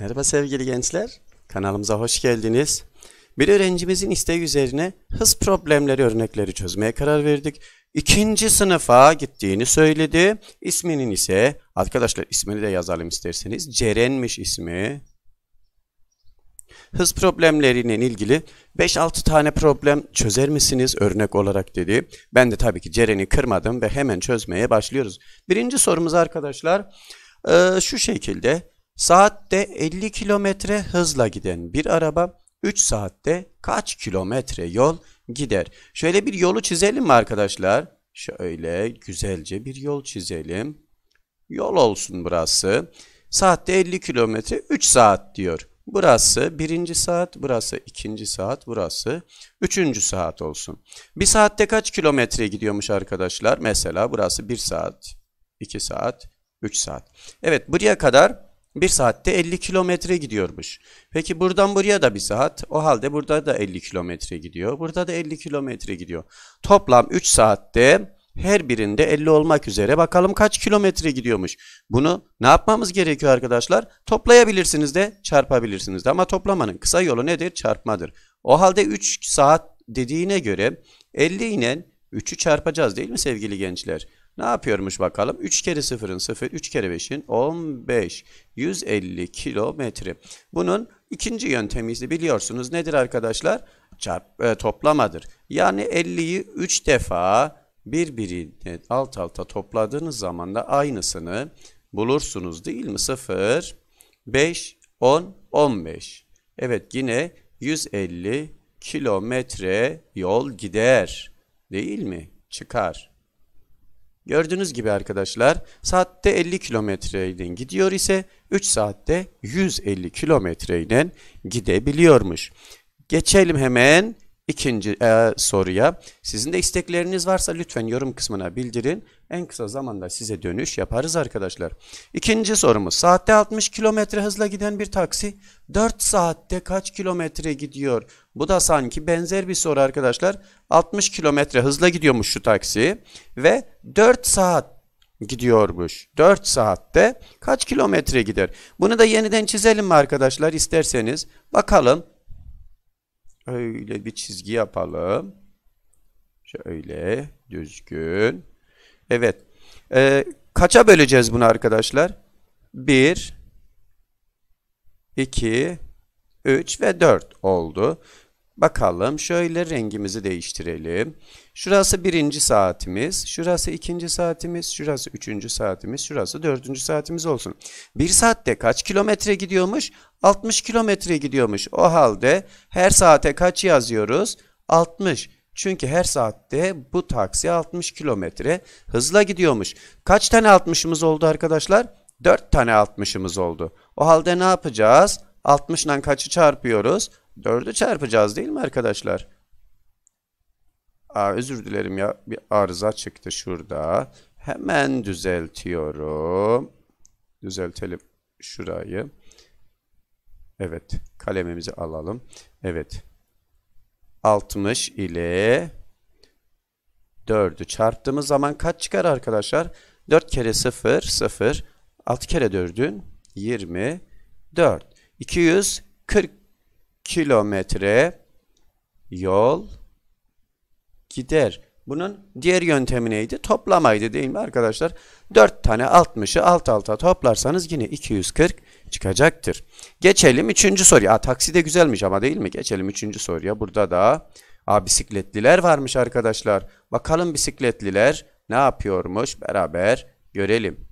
Merhaba sevgili gençler, kanalımıza hoş geldiniz. Bir öğrencimizin isteği üzerine hız problemleri örnekleri çözmeye karar verdik. İkinci sınıfa gittiğini söyledi. İsminin ise, arkadaşlar ismini de yazalım isterseniz. Ceren'miş ismi. Hız problemlerine ilgili 5-6 tane problem çözer misiniz örnek olarak dedi. Ben de tabii ki Ceren'i kırmadım ve hemen çözmeye başlıyoruz. Birinci sorumuz arkadaşlar şu şekilde Saatte 50 kilometre hızla giden bir araba 3 saatte kaç kilometre yol gider? Şöyle bir yolu çizelim mi arkadaşlar? Şöyle güzelce bir yol çizelim. Yol olsun burası. Saatte 50 kilometre 3 saat diyor. Burası birinci saat, burası ikinci saat, burası üçüncü saat olsun. Bir saatte kaç kilometre gidiyormuş arkadaşlar? Mesela burası bir saat, iki saat, üç saat. Evet buraya kadar 1 saatte 50 kilometre gidiyormuş. Peki buradan buraya da 1 saat. O halde burada da 50 kilometre gidiyor. Burada da 50 kilometre gidiyor. Toplam 3 saatte her birinde 50 olmak üzere bakalım kaç kilometre gidiyormuş. Bunu ne yapmamız gerekiyor arkadaşlar? Toplayabilirsiniz de çarpabilirsiniz de ama toplamanın kısa yolu nedir? Çarpmadır. O halde 3 saat dediğine göre 50 ile 3'ü çarpacağız değil mi sevgili gençler? Ne yapıyormuş bakalım? 3 kere 0'ın 0, 3 kere 5'in 15, 150 kilometre. Bunun ikinci yöntemimizi biliyorsunuz. Nedir arkadaşlar? Çarp, e, toplamadır. Yani 50'yi 3 defa birbirini alt alta topladığınız zaman da aynısını bulursunuz değil mi? 0, 5, 10, 15. Evet yine 150 kilometre yol gider değil mi? Çıkar. Gördüğünüz gibi arkadaşlar saatte 50 kilometreyle gidiyor ise 3 saatte 150 kilometreyle gidebiliyormuş. Geçelim hemen İkinci e, soruya sizin de istekleriniz varsa lütfen yorum kısmına bildirin. En kısa zamanda size dönüş yaparız arkadaşlar. İkinci sorumuz saatte 60 kilometre hızla giden bir taksi 4 saatte kaç kilometre gidiyor? Bu da sanki benzer bir soru arkadaşlar. 60 kilometre hızla gidiyormuş şu taksi ve 4 saat gidiyormuş. 4 saatte kaç kilometre gider? Bunu da yeniden çizelim mi arkadaşlar isterseniz? Bakalım Öyle bir çizgi yapalım. Şöyle düzgün. Evet. Ee, kaça böleceğiz bunu arkadaşlar? 1, 2, 3 ve 4 oldu. Bakalım şöyle rengimizi değiştirelim. Şurası birinci saatimiz, şurası ikinci saatimiz, şurası üçüncü saatimiz, şurası dördüncü saatimiz olsun. Bir saatte kaç kilometre gidiyormuş? 60 kilometre gidiyormuş. O halde her saate kaç yazıyoruz? 60. Çünkü her saatte bu taksi 60 kilometre hızla gidiyormuş. Kaç tane 60'ımız oldu arkadaşlar? 4 tane 60'ımız oldu. O halde ne yapacağız? 60 ile kaçı çarpıyoruz? 4'ü çarpacağız değil mi arkadaşlar? Aa, özür dilerim ya bir arıza çıktı şurada. Hemen düzeltiyorum. Düzeltelim şurayı. Evet kalemimizi alalım. Evet 60 ile 4'ü çarptığımız zaman kaç çıkar arkadaşlar? 4 kere 0 0 6 kere 4'ün 24 240 kilometre yol gider. Bunun diğer yöntemi neydi? Toplamaydı değil mi arkadaşlar? 4 tane 60'ı alt alta toplarsanız yine 240 çıkacaktır. Geçelim 3. soruya. Aa, taksi de güzelmiş ama değil mi? Geçelim 3. soruya. Burada da aa, bisikletliler varmış arkadaşlar. Bakalım bisikletliler ne yapıyormuş beraber görelim.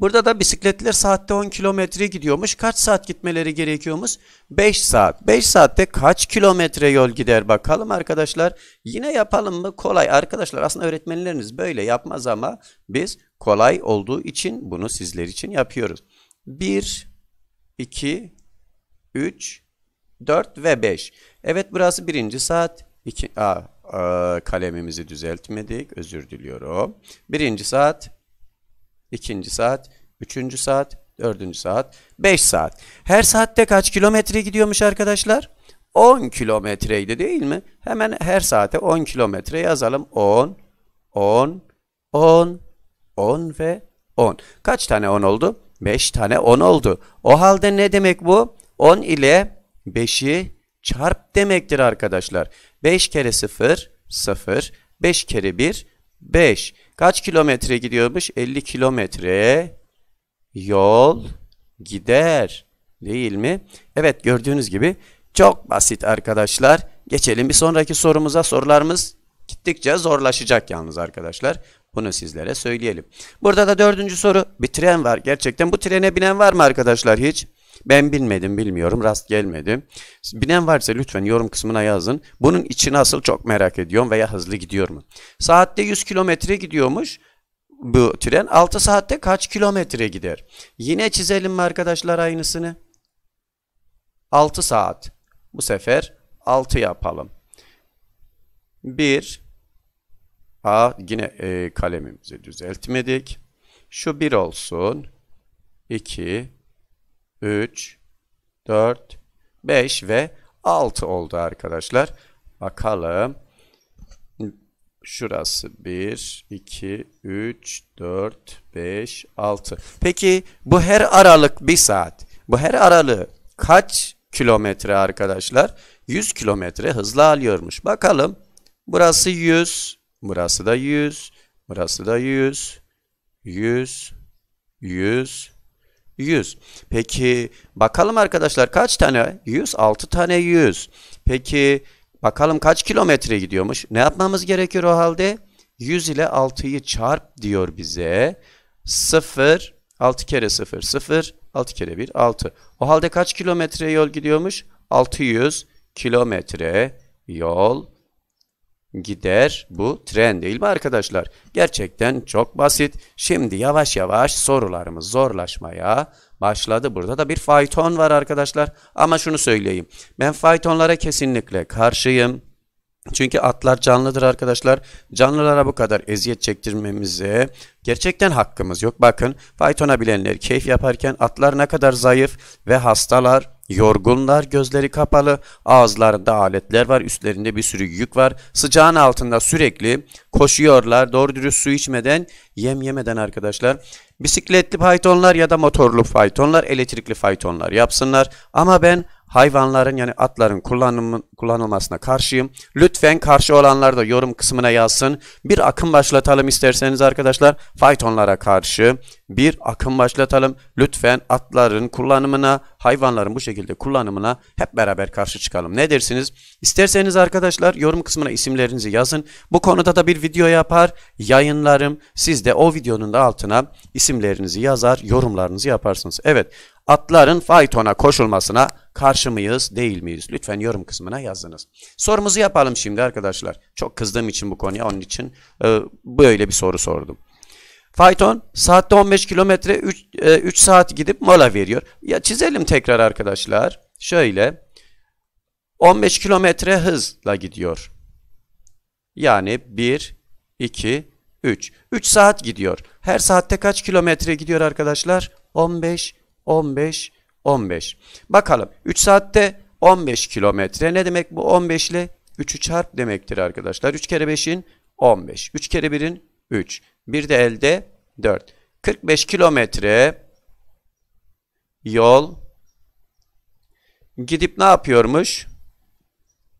Burada da bisikletler saatte 10 kilometre gidiyormuş. Kaç saat gitmeleri gerekiyormuş? 5 saat. 5 saatte kaç kilometre yol gider bakalım arkadaşlar. Yine yapalım mı? Kolay. Arkadaşlar aslında öğretmenleriniz böyle yapmaz ama biz kolay olduğu için bunu sizler için yapıyoruz. 1, 2, 3, 4 ve 5. Evet burası birinci saat. 2, a, a, kalemimizi düzeltmedik. Özür diliyorum. Birinci saat ikinci saat, üçüncü saat, dördüncü saat, beş saat. Her saatte kaç kilometre gidiyormuş arkadaşlar? 10 kilometreydi değil mi? Hemen her saate 10 kilometre yazalım. 10, 10, 10, 10 ve 10. Kaç tane 10 oldu? 5 tane 10 oldu. O halde ne demek bu? 10 ile 5'i çarp demektir arkadaşlar. 5 kere 0, 0. 5 kere 1, 5. Kaç kilometre gidiyormuş? 50 kilometre yol gider. Değil mi? Evet gördüğünüz gibi çok basit arkadaşlar. Geçelim bir sonraki sorumuza. Sorularımız gittikçe zorlaşacak yalnız arkadaşlar. Bunu sizlere söyleyelim. Burada da dördüncü soru. Bir tren var. Gerçekten bu trene binen var mı arkadaşlar hiç? Ben bilmedim bilmiyorum rast gelmedim. Bilen varsa lütfen yorum kısmına yazın. Bunun içi asıl çok merak ediyorum veya hızlı gidiyor mu? Saatte 100 kilometre gidiyormuş bu tren. 6 saatte kaç kilometre gider? Yine çizelim mi arkadaşlar aynısını? 6 saat. Bu sefer 6 yapalım. 1 A yine e, kalemimizi düzeltmedik. Şu 1 olsun. 2 3, 4, 5 ve 6 oldu arkadaşlar. Bakalım. Şurası 1, 2, 3, 4, 5, 6. Peki bu her aralık 1 saat. Bu her aralığı kaç kilometre arkadaşlar? 100 kilometre hızla alıyormuş. Bakalım. Burası 100, burası da 100, burası da 100, 100, 100, 100. Peki bakalım arkadaşlar kaç tane 100? 6 tane 100. Peki bakalım kaç kilometre gidiyormuş? Ne yapmamız gerekiyor o halde? 100 ile 6'yı çarp diyor bize. 0 6 kere 0 0 6 kere 1 6. O halde kaç kilometre yol gidiyormuş? 600 kilometre yol gider bu tren değil mi arkadaşlar? Gerçekten çok basit. Şimdi yavaş yavaş sorularımız zorlaşmaya başladı. Burada da bir fayton var arkadaşlar. Ama şunu söyleyeyim. Ben faytonlara kesinlikle karşıyım. Çünkü atlar canlıdır arkadaşlar. Canlılara bu kadar eziyet çektirmemize gerçekten hakkımız yok. Bakın faytona bilenler keyif yaparken atlar ne kadar zayıf ve hastalar. Yorgunlar, gözleri kapalı, ağızlarında aletler var, üstlerinde bir sürü yük var. Sıcağın altında sürekli koşuyorlar, doğru dürüst su içmeden, yem yemeden arkadaşlar. Bisikletli faytonlar ya da motorlu faytonlar, elektrikli faytonlar yapsınlar. Ama ben hayvanların yani atların kullanım, kullanılmasına karşıyım. Lütfen karşı olanlar da yorum kısmına yazsın. Bir akım başlatalım isterseniz arkadaşlar. Faytonlara karşı bir akım başlatalım. Lütfen atların kullanımına, hayvanların bu şekilde kullanımına hep beraber karşı çıkalım. Ne dersiniz? İsterseniz arkadaşlar yorum kısmına isimlerinizi yazın. Bu konuda da bir video yapar, yayınlarım. Siz de o videonun da altına isimlerinizi yazar, yorumlarınızı yaparsınız. Evet, atların faytona koşulmasına karşı mıyız değil miyiz? Lütfen yorum kısmına yazınız. Sorumuzu yapalım şimdi arkadaşlar. Çok kızdığım için bu konuya onun için e, böyle bir soru sordum. Fayton saatte 15 kilometre 3, e, 3 saat gidip mola veriyor. Ya çizelim tekrar arkadaşlar. Şöyle 15 kilometre hızla gidiyor. Yani 1, 2, 3. 3 saat gidiyor. Her saatte kaç kilometre gidiyor arkadaşlar? 15 15, 15. Bakalım 3 saatte 15 kilometre. Ne demek bu 15 ile? 3'ü çarp demektir arkadaşlar. 3 kere 5'in 15. 3 kere 1'in 3. Bir de elde 4. 45 kilometre yol gidip ne yapıyormuş?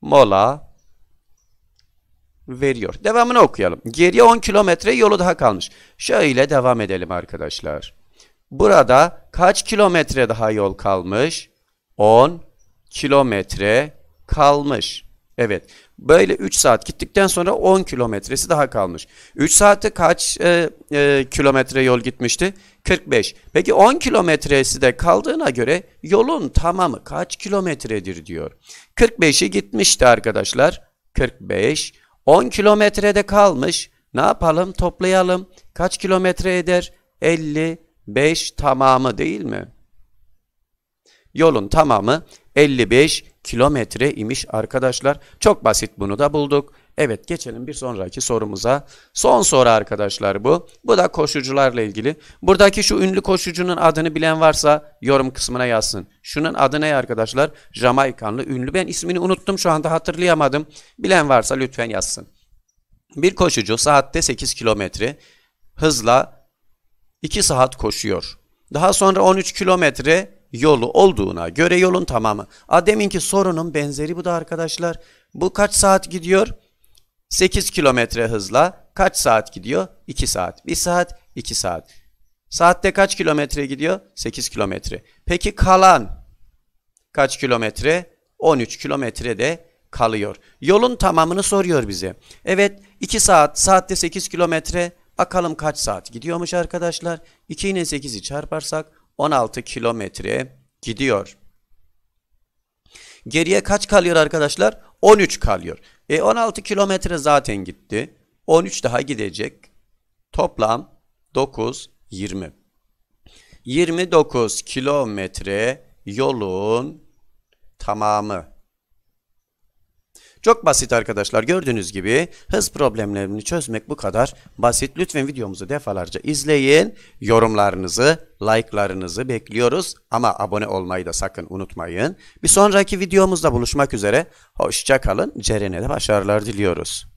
Mola veriyor. Devamını okuyalım. Geriye 10 kilometre yolu daha kalmış. Şöyle devam edelim arkadaşlar. Burada kaç kilometre daha yol kalmış? 10 kilometre kalmış. Evet. Böyle 3 saat gittikten sonra 10 kilometresi daha kalmış. 3 saate kaç e, e, kilometre yol gitmişti? 45. Peki 10 kilometresi de kaldığına göre yolun tamamı kaç kilometredir diyor. 45'i gitmişti arkadaşlar. 45. 10 kilometrede kalmış. Ne yapalım? Toplayalım. Kaç kilometre eder? 50 5 tamamı değil mi? Yolun tamamı 55 kilometre imiş arkadaşlar. Çok basit bunu da bulduk. Evet geçelim bir sonraki sorumuza. Son soru arkadaşlar bu. Bu da koşucularla ilgili. Buradaki şu ünlü koşucunun adını bilen varsa yorum kısmına yazsın. Şunun adı ne arkadaşlar? Jamaikanlı ünlü. Ben ismini unuttum şu anda hatırlayamadım. Bilen varsa lütfen yazsın. Bir koşucu saatte 8 kilometre hızla 2 saat koşuyor. Daha sonra 13 kilometre yolu olduğuna göre yolun tamamı. Ademinki sorunun benzeri bu da arkadaşlar. Bu kaç saat gidiyor? 8 kilometre hızla kaç saat gidiyor? 2 saat. 1 saat, 2 saat. Saatte kaç kilometre gidiyor? 8 kilometre. Peki kalan kaç kilometre? 13 kilometre de kalıyor. Yolun tamamını soruyor bize. Evet 2 saat, saatte 8 kilometre Bakalım kaç saat gidiyormuş arkadaşlar. 2 ile 8'i çarparsak 16 kilometre gidiyor. Geriye kaç kalıyor arkadaşlar? 13 kalıyor. E 16 kilometre zaten gitti. 13 daha gidecek. Toplam 9, 20. 29 kilometre yolun tamamı. Çok basit arkadaşlar gördüğünüz gibi hız problemlerini çözmek bu kadar basit. Lütfen videomuzu defalarca izleyin. Yorumlarınızı, like'larınızı bekliyoruz ama abone olmayı da sakın unutmayın. Bir sonraki videomuzda buluşmak üzere. Hoşçakalın. Ceren'e de başarılar diliyoruz.